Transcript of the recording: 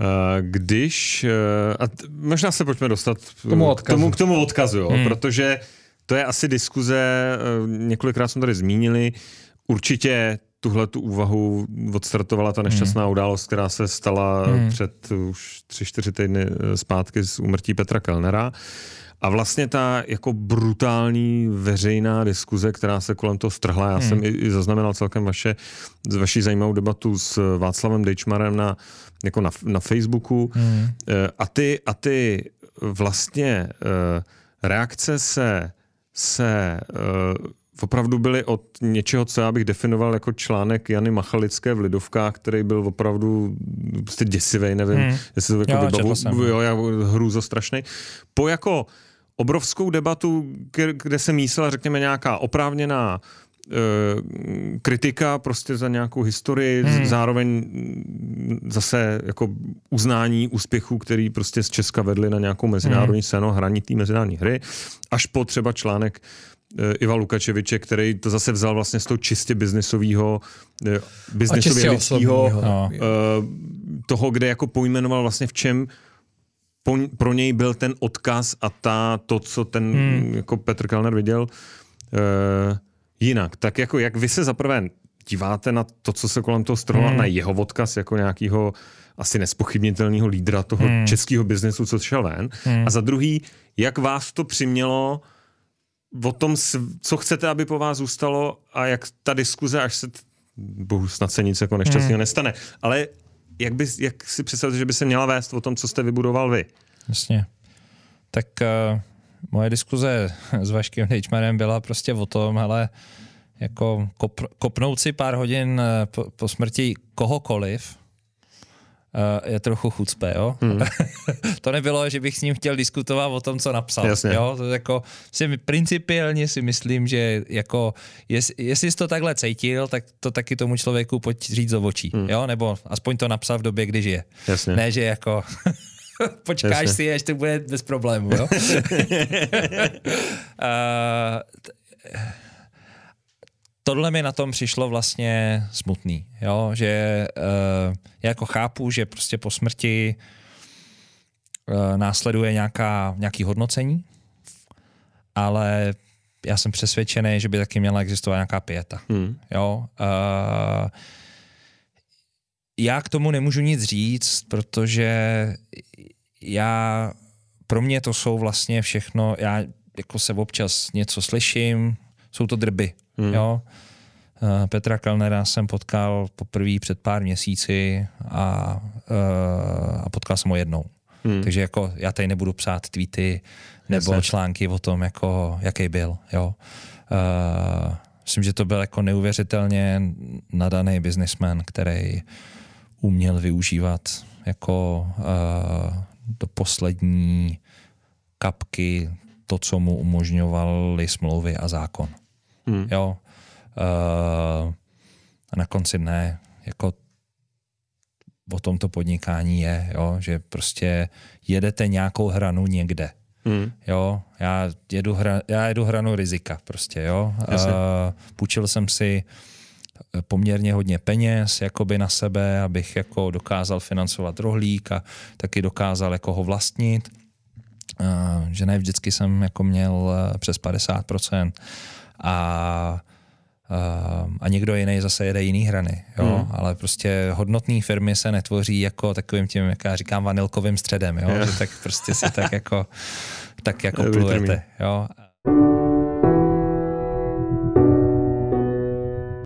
Eh, když, eh, a t, možná se pojďme dostat tomu eh, odkazu. k tomu, k tomu odkazu, jo, hmm. protože to je asi diskuze, několikrát jsme tady zmínili, určitě tuhle tu úvahu odstartovala ta nešťastná hmm. událost, která se stala hmm. před už tři čtyři týdny zpátky z úmrtí Petra Kellnera. Uh, a vlastně ta jako brutální veřejná diskuze, která se kolem toho strhla, já hmm. jsem i, i zaznamenal celkem vaše, vaši zajímavou debatu s Václavem Dejčmarem na, jako na, na Facebooku. Hmm. Eh, a, ty, a ty vlastně eh, reakce se, se eh, opravdu byly od něčeho, co já bych definoval jako článek Jany Machalické v Lidovkách, který byl opravdu prostě děsivý, nevím, hmm. jestli to jako jo, bavu, no. jo, já, strašný. po jako obrovskou debatu, kde se mísela, řekněme, nějaká oprávněná eh, kritika prostě za nějakou historii, hmm. zároveň zase jako uznání úspěchů, který prostě z Česka vedli na nějakou mezinárodní hmm. scénu, hraní té mezinárodní hry, až po třeba článek eh, Iva Lukačeviče, který to zase vzal vlastně z toho čistě biznisového, eh, biznisově no. toho, kde jako pojmenoval vlastně v čem po, pro něj byl ten odkaz a ta, to, co ten hmm. jako Petr Kalner viděl, e, jinak. Tak jako jak vy se zaprvé díváte na to, co se kolem toho strhlo, hmm. na jeho odkaz jako nějakého asi nespochybnitelného lídra toho hmm. českého biznesu, co šel ven. Hmm. A za druhý, jak vás to přimělo o tom, co chcete, aby po vás zůstalo a jak ta diskuze, až se, bohu, snad se nic jako nešťastného hmm. nestane, ale jak, by, jak si představíte, že by se měla vést o tom, co jste vybudoval vy? Jasně. Tak uh, moje diskuze s Vaškem Dejčmanem byla prostě o tom, hele, jako kop, kopnout si pár hodin eh, po, po smrti kohokoliv, uh, je trochu chucpe, jo. Hmm. to nebylo, že bych s ním chtěl diskutovat o tom, co napsal, Jasně. jo. To jako, si, principiálně si myslím, že jako, jest, jestli jsi to takhle cítil, tak to taky tomu člověku pojď říct do očí, hmm. jo, nebo aspoň to napsal v době, kdy žije. Jasně. Ne, že jako... počkáš Jasně. si, až to bude bez problémů, jo. uh, tohle mi na tom přišlo vlastně smutný, jo, že eh, já jako chápu, že prostě po smrti eh, následuje nějaká, nějaký hodnocení, ale já jsem přesvědčený, že by taky měla existovat nějaká pěta. Hmm. Jo? Uh, já k tomu nemůžu nic říct, protože já, pro mě to jsou vlastně všechno, já jako se občas něco slyším, jsou to drby, hmm. jo. Eh, Petra Kellnera jsem potkal poprvé před pár měsíci a, eh, a potkal jsem ho jednou. Hmm. Takže jako já tady nebudu psát tweety nebo Jasne. články o tom, jako, jaký byl. Jo. Uh, myslím, že to byl jako neuvěřitelně nadaný biznismen, který uměl využívat jako uh, do poslední kapky to, co mu umožňovaly smlouvy a zákon. Hmm. Jo, Eh, a na konci dne jako o tom to podnikání je, jo? že prostě jedete nějakou hranu někde. Hmm. Jo, já jedu, hra, já jedu hranu rizika prostě, jo. A, eh, půjčil jsem si eh, poměrně hodně peněz jakoby na sebe, abych jako dokázal financovat rohlík a taky dokázal jako ho vlastnit. A, že ne vždycky jsem jako měl přes 50%. A Ehm, a někdo jiný zase jede jiný hrany. Jo? Mm. Ale prostě hodnotné firmy se netvoří jako takovým tím, jak já říkám, vanilkovým středem. Jo? Yeah. Že tak prostě si tak jako, tak jako plujete. Jo?